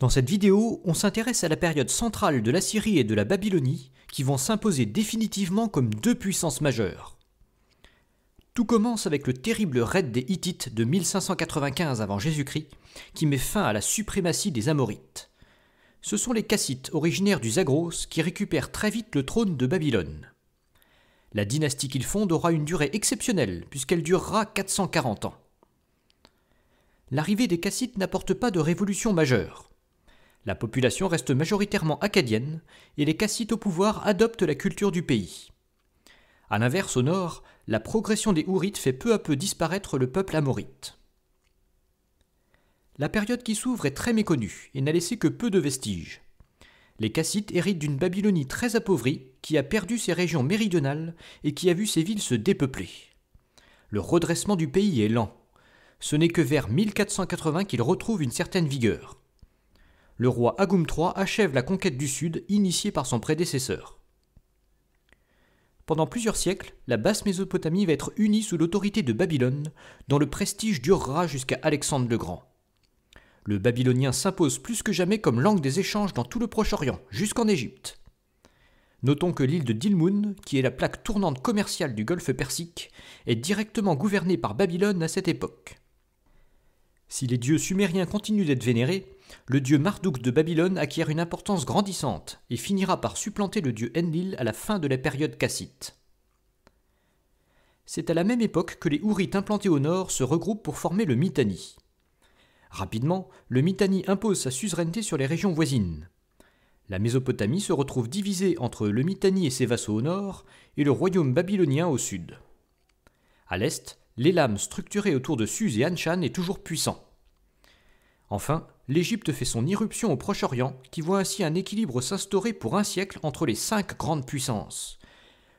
Dans cette vidéo, on s'intéresse à la période centrale de la Syrie et de la Babylonie qui vont s'imposer définitivement comme deux puissances majeures. Tout commence avec le terrible raid des Hittites de 1595 avant Jésus-Christ qui met fin à la suprématie des Amorites. Ce sont les Kassites originaires du Zagros qui récupèrent très vite le trône de Babylone. La dynastie qu'ils fondent aura une durée exceptionnelle puisqu'elle durera 440 ans. L'arrivée des Kassites n'apporte pas de révolution majeure. La population reste majoritairement acadienne et les Kassites au pouvoir adoptent la culture du pays. A l'inverse, au nord, la progression des Ourites fait peu à peu disparaître le peuple amorite. La période qui s'ouvre est très méconnue et n'a laissé que peu de vestiges. Les Kassites héritent d'une Babylonie très appauvrie qui a perdu ses régions méridionales et qui a vu ses villes se dépeupler. Le redressement du pays est lent. Ce n'est que vers 1480 qu'il retrouve une certaine vigueur le roi Agum III achève la conquête du sud initiée par son prédécesseur. Pendant plusieurs siècles, la basse Mésopotamie va être unie sous l'autorité de Babylone, dont le prestige durera jusqu'à Alexandre le Grand. Le babylonien s'impose plus que jamais comme langue des échanges dans tout le Proche-Orient, jusqu'en Égypte. Notons que l'île de Dilmun, qui est la plaque tournante commerciale du golfe Persique, est directement gouvernée par Babylone à cette époque. Si les dieux sumériens continuent d'être vénérés, le dieu Marduk de Babylone acquiert une importance grandissante et finira par supplanter le dieu Enlil à la fin de la période cassite. C'est à la même époque que les Ourites implantés au nord se regroupent pour former le Mitanni. Rapidement, le Mitanni impose sa suzeraineté sur les régions voisines. La Mésopotamie se retrouve divisée entre le Mitanni et ses vassaux au nord et le royaume babylonien au sud. À l'est, lames structurées autour de Suze et Anshan est toujours puissant. Enfin, l'Égypte fait son irruption au Proche-Orient, qui voit ainsi un équilibre s'instaurer pour un siècle entre les cinq grandes puissances.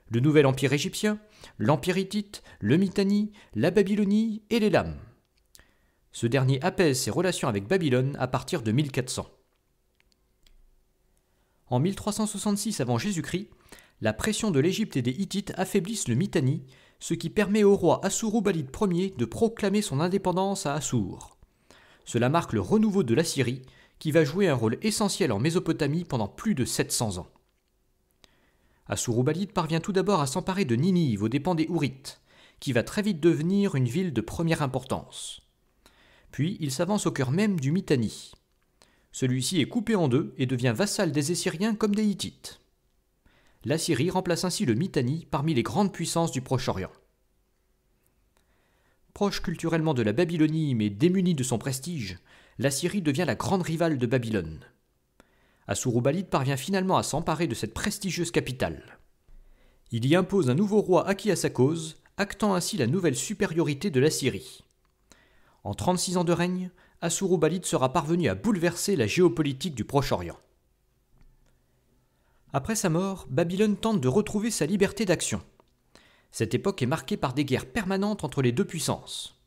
Le nouvel empire égyptien, l'empire hittite, le Mitanni, la Babylonie et les lames. Ce dernier apaise ses relations avec Babylone à partir de 1400. En 1366 avant Jésus-Christ, la pression de l'Égypte et des Hittites affaiblissent le Mitanni, ce qui permet au roi Asur-Ubalid Ier de proclamer son indépendance à Assur. Cela marque le renouveau de l'Assyrie, qui va jouer un rôle essentiel en Mésopotamie pendant plus de 700 ans. Asur-Ubalid parvient tout d'abord à s'emparer de Ninive aux dépens des Hourites, qui va très vite devenir une ville de première importance. Puis il s'avance au cœur même du Mitanni. Celui-ci est coupé en deux et devient vassal des Assyriens comme des Hittites. L'Assyrie remplace ainsi le Mitanni parmi les grandes puissances du Proche-Orient. Proche culturellement de la Babylonie mais démunie de son prestige, l'Assyrie devient la grande rivale de Babylone. Assurubalide parvient finalement à s'emparer de cette prestigieuse capitale. Il y impose un nouveau roi acquis à sa cause, actant ainsi la nouvelle supériorité de la Syrie. En 36 ans de règne, Balid sera parvenu à bouleverser la géopolitique du Proche-Orient. Après sa mort, Babylone tente de retrouver sa liberté d'action. Cette époque est marquée par des guerres permanentes entre les deux puissances.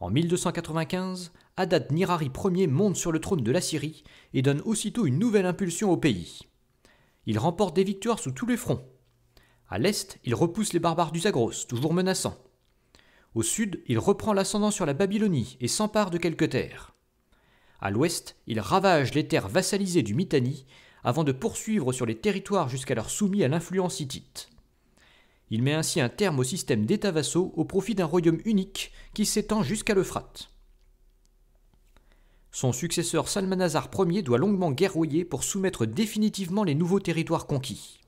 En 1295, Hadad Nirari Ier monte sur le trône de la Syrie et donne aussitôt une nouvelle impulsion au pays. Il remporte des victoires sous tous les fronts. À l'est, il repousse les barbares du Zagros, toujours menaçants. Au sud, il reprend l'ascendant sur la Babylonie et s'empare de quelques terres. À l'ouest, il ravage les terres vassalisées du Mitanni avant de poursuivre sur les territoires jusqu'alors soumis à l'influence hittite. Il met ainsi un terme au système détat vassaux au profit d'un royaume unique qui s'étend jusqu'à l'Euphrate. Son successeur Salmanazar Ier doit longuement guerroyer pour soumettre définitivement les nouveaux territoires conquis.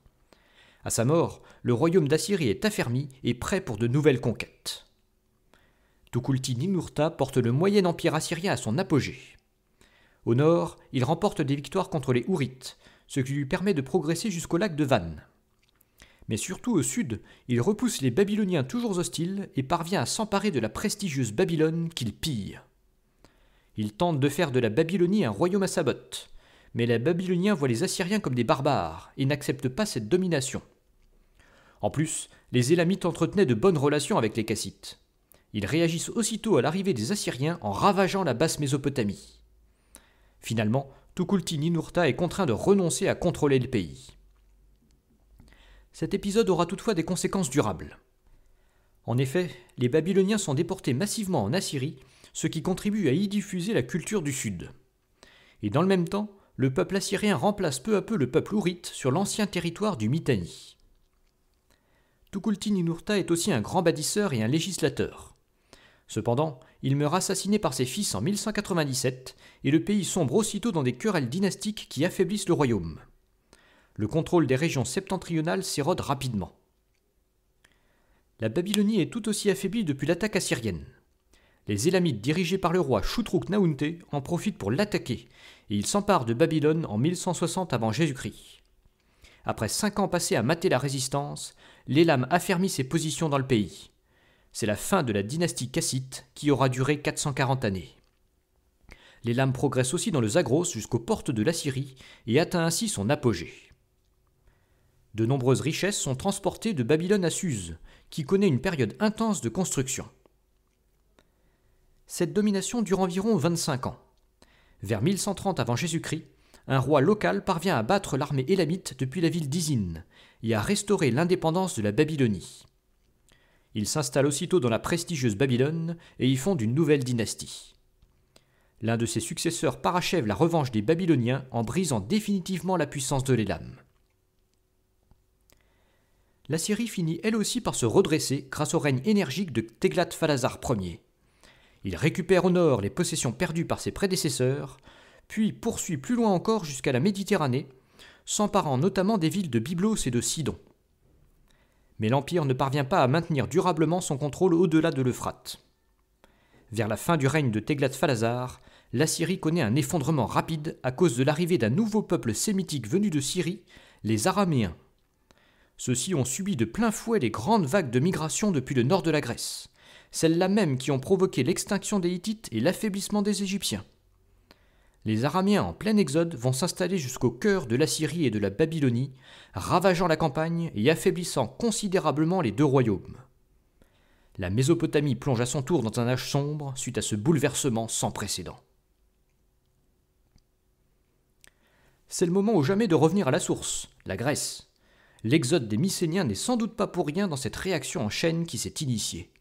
À sa mort, le royaume d'Assyrie est affermi et prêt pour de nouvelles conquêtes. Tukulti Ninurta porte le moyen empire assyrien à son apogée. Au nord, il remporte des victoires contre les Hourites, ce qui lui permet de progresser jusqu'au lac de Van. Mais surtout au sud, il repousse les Babyloniens toujours hostiles et parvient à s'emparer de la prestigieuse Babylone qu'il pille. Il tente de faire de la Babylonie un royaume à sa mais les Babyloniens voient les Assyriens comme des barbares et n'acceptent pas cette domination. En plus, les Élamites entretenaient de bonnes relations avec les Kassites. Ils réagissent aussitôt à l'arrivée des Assyriens en ravageant la basse Mésopotamie. Finalement, Tukulti Ninurta est contraint de renoncer à contrôler le pays. Cet épisode aura toutefois des conséquences durables. En effet, les Babyloniens sont déportés massivement en Assyrie, ce qui contribue à y diffuser la culture du Sud. Et dans le même temps, le peuple assyrien remplace peu à peu le peuple ourite sur l'ancien territoire du Mitanni. Tukulti Ninurta est aussi un grand bâtisseur et un législateur. Cependant, il meurt assassiné par ses fils en 1197, et le pays sombre aussitôt dans des querelles dynastiques qui affaiblissent le royaume. Le contrôle des régions septentrionales s'érode rapidement. La Babylonie est tout aussi affaiblie depuis l'attaque assyrienne. Les Élamites dirigés par le roi shutruk Naunte en profitent pour l'attaquer, et ils s'emparent de Babylone en 1160 avant Jésus-Christ. Après cinq ans passés à mater la résistance, l'Élam affermit ses positions dans le pays. C'est la fin de la dynastie cassite qui aura duré 440 années. Les lames progressent aussi dans le Zagros jusqu'aux portes de l'Assyrie et atteint ainsi son apogée. De nombreuses richesses sont transportées de Babylone à Suse, qui connaît une période intense de construction. Cette domination dure environ 25 ans. Vers 1130 avant Jésus-Christ, un roi local parvient à battre l'armée élamite depuis la ville d'Isine et à restaurer l'indépendance de la Babylonie. Il s'installe aussitôt dans la prestigieuse Babylone et y fonde une nouvelle dynastie. L'un de ses successeurs parachève la revanche des Babyloniens en brisant définitivement la puissance de l'Élam. La Syrie finit elle aussi par se redresser grâce au règne énergique de Teglat-Phalazar Ier. Il récupère au nord les possessions perdues par ses prédécesseurs, puis poursuit plus loin encore jusqu'à la Méditerranée, s'emparant notamment des villes de Byblos et de Sidon mais l'Empire ne parvient pas à maintenir durablement son contrôle au-delà de l'Euphrate. Vers la fin du règne de Teglat-Phalazar, la Syrie connaît un effondrement rapide à cause de l'arrivée d'un nouveau peuple sémitique venu de Syrie, les Araméens. Ceux-ci ont subi de plein fouet les grandes vagues de migration depuis le nord de la Grèce, celles-là même qui ont provoqué l'extinction des Hittites et l'affaiblissement des Égyptiens les Aramiens, en plein exode vont s'installer jusqu'au cœur de l'Assyrie et de la Babylonie, ravageant la campagne et affaiblissant considérablement les deux royaumes. La Mésopotamie plonge à son tour dans un âge sombre suite à ce bouleversement sans précédent. C'est le moment ou jamais de revenir à la source, la Grèce. L'exode des Mycéniens n'est sans doute pas pour rien dans cette réaction en chaîne qui s'est initiée.